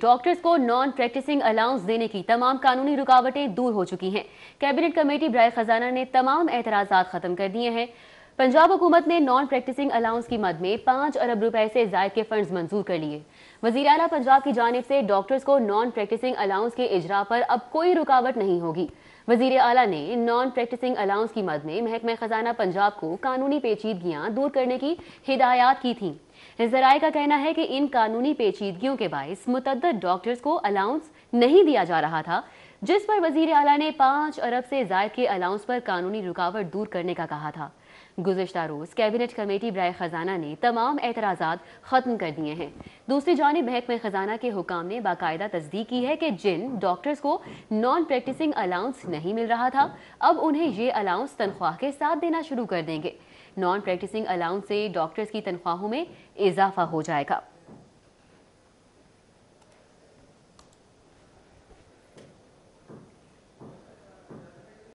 doctors को non practising allowance देने की तमाम कानूनी रुकावटें दूर हो चुकी हैं कैबिनेट कमेटी ब्राय खजाना ने तमाम एतराजा खत्म कर दिए हैं पंजाब हुकूमत ने नॉन प्रैक्टिसिंग अलाउंस की मद में पांच अरब रुपए से जायद के फंड्स मंजूर कर लिए वजीर अला पंजाब की जानब से डॉक्टर्स को नॉन प्रैक्टिसिंग अलाउंस के इजरा पर अब कोई रुकावट नहीं होगी वजीर अला ने नॉन प्रैक्टिसिंग अलाउंस की मद में महकमा खजाना पंजाब को कानूनी पेचीदगियां दूर करने की हिदायत की थी जराये का कहना है कि इन कानूनी पेचीदगियों के बायस मुतद डॉक्टर्स को अलाउंस नहीं दिया जा रहा था जिस पर वजीर अला ने पाँच अरब से जायद के अलाउंस पर कानूनी रुकावट दूर करने का कहा था गुजशत रोज कैबिनेट कमेटी ब्राय खजाना ने तमाम एतराज़ा खत्म कर दिए हैं दूसरी जानब महकमे खजाना के हुकाम ने बाकायदा तस्दीक की है कि जिन डॉक्टर्स को नॉन प्रैक्टिसिंग अलाउंस नहीं मिल रहा था अब उन्हें ये अलाउंस तनख्वाह के साथ देना शुरू कर देंगे नॉन प्रैक्टिसिंग अलाउंस से डॉक्टर्स की तनख्वाहों में इजाफा हो जाएगा